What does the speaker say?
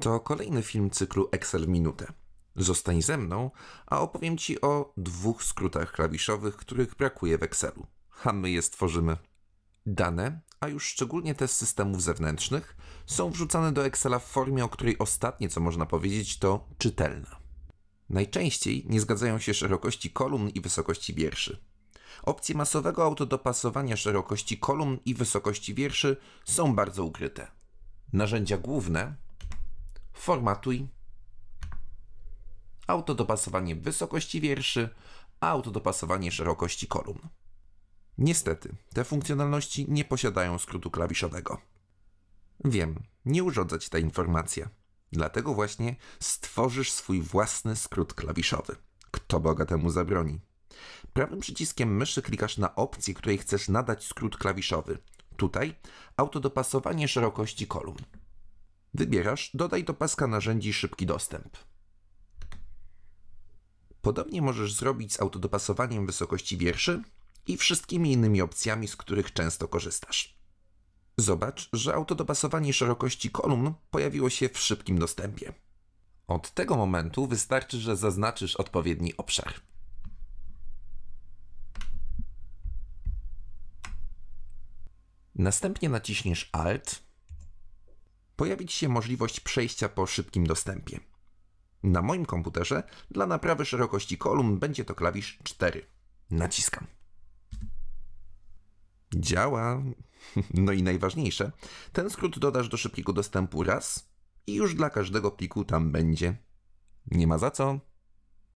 To kolejny film cyklu Excel Minutę. Zostań ze mną, a opowiem Ci o dwóch skrótach klawiszowych, których brakuje w Excelu, a my je stworzymy. Dane, a już szczególnie te z systemów zewnętrznych, są wrzucane do Excela w formie, o której ostatnie co można powiedzieć to czytelna. Najczęściej nie zgadzają się szerokości kolumn i wysokości wierszy. Opcje masowego autodopasowania szerokości kolumn i wysokości wierszy są bardzo ukryte. Narzędzia główne, formatuj, autodopasowanie wysokości wierszy, autodopasowanie szerokości kolumn. Niestety, te funkcjonalności nie posiadają skrótu klawiszowego. Wiem, nie urządza Ci ta informacja. Dlatego właśnie stworzysz swój własny skrót klawiszowy. Kto Boga temu zabroni? Prawym przyciskiem myszy klikasz na opcji, której chcesz nadać skrót klawiszowy. Tutaj autodopasowanie szerokości kolumn. Wybierasz, dodaj do paska narzędzi szybki dostęp. Podobnie możesz zrobić z autodopasowaniem wysokości wierszy i wszystkimi innymi opcjami, z których często korzystasz. Zobacz, że autodopasowanie szerokości kolumn pojawiło się w szybkim dostępie. Od tego momentu wystarczy, że zaznaczysz odpowiedni obszar. Następnie naciśniesz Alt pojawić się możliwość przejścia po szybkim dostępie. Na moim komputerze dla naprawy szerokości kolumn będzie to klawisz 4. Naciskam. Działa. No i najważniejsze, ten skrót dodasz do szybkiego dostępu raz i już dla każdego pliku tam będzie. Nie ma za co.